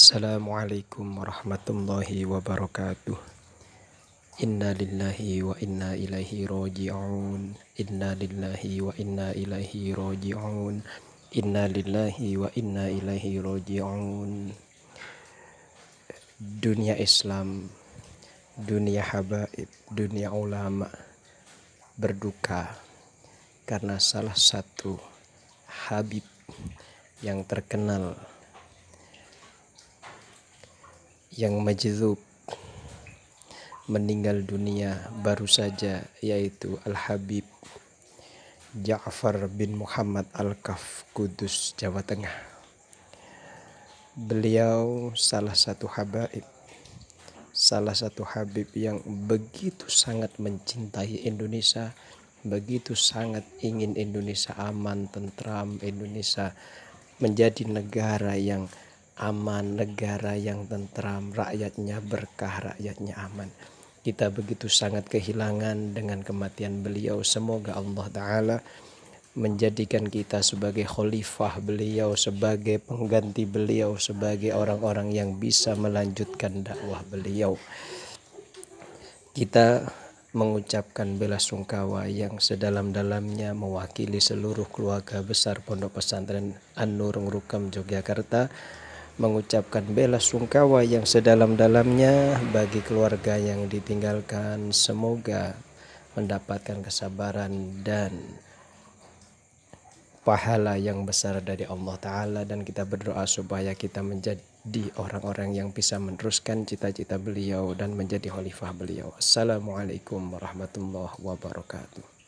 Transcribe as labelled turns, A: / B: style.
A: Assalamualaikum warahmatullahi wabarakatuh. Inna lillahi wa inna ilaihi raji'un. Inna lillahi wa inna ilaihi raji'un. Inna lillahi wa inna ilaihi raji'un. Dunia Islam, dunia habaib, dunia ulama berduka karena salah satu habib yang terkenal yang majzub meninggal dunia baru saja yaitu Al-Habib Ja'far bin Muhammad Al-Kaf Kudus Jawa Tengah beliau salah satu habaib salah satu habib yang begitu sangat mencintai Indonesia begitu sangat ingin Indonesia aman tentram Indonesia menjadi negara yang aman, negara yang tentram, rakyatnya berkah, rakyatnya aman. Kita begitu sangat kehilangan dengan kematian beliau. Semoga Allah Ta'ala menjadikan kita sebagai khalifah beliau, sebagai pengganti beliau, sebagai orang-orang yang bisa melanjutkan dakwah beliau. Kita mengucapkan bela sungkawa yang sedalam-dalamnya mewakili seluruh keluarga besar Pondok Pesantren an Nur Rukam Yogyakarta mengucapkan bela sungkawa yang sedalam-dalamnya bagi keluarga yang ditinggalkan. Semoga mendapatkan kesabaran dan pahala yang besar dari Allah Ta'ala dan kita berdoa supaya kita menjadi orang-orang yang bisa meneruskan cita-cita beliau dan menjadi khalifah beliau. Assalamualaikum warahmatullahi wabarakatuh.